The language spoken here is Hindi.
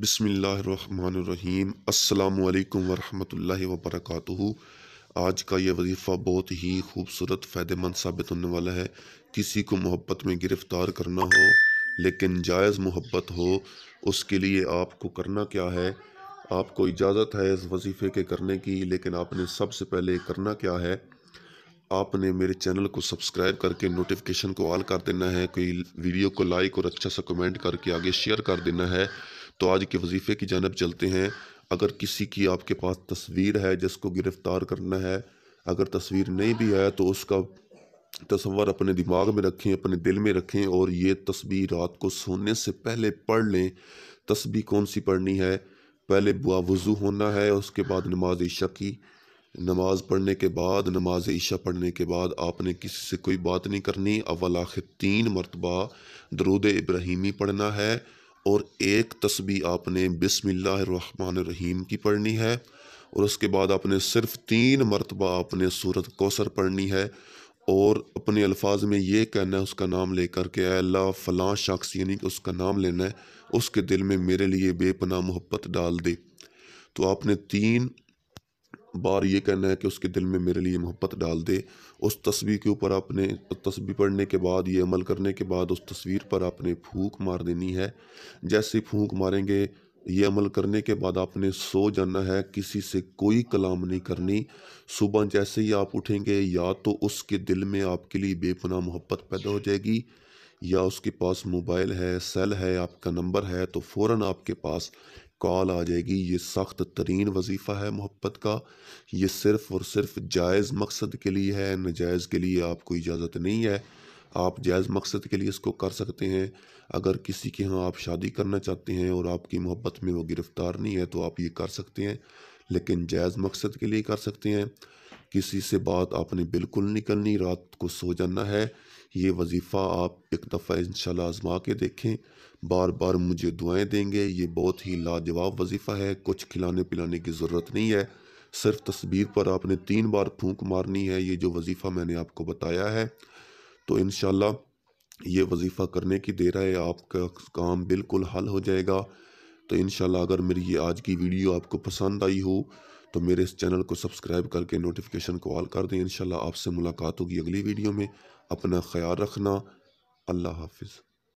बसमीम् अल्लाम वरहमल वबरक आज का यह वजीफ़ा बहुत ही खूबसूरत फ़ायदेमंद साबित होने वाला है किसी को मोहब्बत में गिरफ़्तार करना हो लेकिन जायज़ मोहब्बत हो उसके लिए आपको करना क्या है आपको इजाज़त है इस वजीफ़े के करने की लेकिन आपने सबसे पहले करना क्या है आपने मेरे चैनल को सब्सक्राइब करके नोटिफिकेशन को ऑल कर देना है कोई वीडियो को लाइक और अच्छा सा कमेंट करके आगे शेयर कर देना है तो आज के वजीफ़े की जानब चलते हैं अगर किसी की आपके पास तस्वीर है जिसको गिरफ़्तार करना है अगर तस्वीर नहीं भी है तो उसका तस्वर अपने दिमाग में रखें अपने दिल में रखें और ये तस्वीर रात को सोने से पहले पढ़ लें तस्वीर कौन सी पढ़नी है पहले वज़ू होना है उसके बाद नमाज ईशा की नमाज पढ़ने के बाद नमाज ईशा पढ़ने के बाद आपने किसी से कोई बात नहीं करनी अवल आखिर तीन मरतबा दरुद इब्राहिमी पढ़ना है और एक तस्बी आपने बिसमीम की पढ़नी है और उसके बाद आपने सिर्फ तीन मरतबा आपने सूरत कोसर पढ़नी है और अपने अल्फाज में ये कहना है उसका नाम लेकर के अल्लाह फ़लाँ शख्स यानी कि उसका नाम लेना है उसके दिल में मेरे लिए बेपना मोहब्बत डाल दे तो आपने तीन बार ये कहना है कि उसके दिल में मेरे लिए मोहब्बत डाल दे उस तस्वीर के ऊपर आपने तस्वीर पढ़ने के बाद ये अमल करने के बाद उस तस्वीर पर आपने फूक मार देनी है जैसे फूक मारेंगे ये अमल करने के बाद आपने सो जाना है किसी से कोई कलाम नहीं करनी सुबह जैसे ही आप उठेंगे या तो उसके दिल में आपके लिए बेपना मोहब्बत पैदा हो जाएगी या उसके पास मोबाइल है सेल है आपका नंबर है तो फ़ौर आपके पास कॉल आ जाएगी ये सख्त तरीन वजीफ़ा है मोहब्बत का ये सिर्फ़ और सिर्फ जायज़ मकसद के लिए है नजायज़ के लिए आपको इजाज़त नहीं है आप जायज़ मकसद के लिए इसको कर सकते हैं अगर किसी के यहाँ आप शादी करना चाहते हैं और आपकी मोहब्बत में वो गिरफ़्तार नहीं है तो आप ये कर सकते हैं लेकिन जायज़ मकसद के लिए कर सकते हैं किसी से बात आपने बिल्कुल नहीं करनी रात को सो जाना है ये वजीफ़ा आप एक दफ़ा इन आजमा के देखें बार बार मुझे दुआएं देंगे ये बहुत ही लाजवाब वजीफ़ा है कुछ खिलाने पिलाने की ज़रूरत नहीं है सिर्फ तस्वीर पर आपने तीन बार फूंक मारनी है ये जो वजीफ़ा मैंने आपको बताया है तो इन ये वजीफ़ा करने की देर है आपका काम बिल्कुल हल हो जाएगा तो इन अगर मेरी ये आज की वीडियो आपको पसंद आई हो तो मेरे इस चैनल को सब्सक्राइब करके नोटिफिकेशन को ऑल कर दें इंशाल्लाह आपसे मुलाकात होगी अगली वीडियो में अपना ख्याल रखना अल्लाह हाफिज़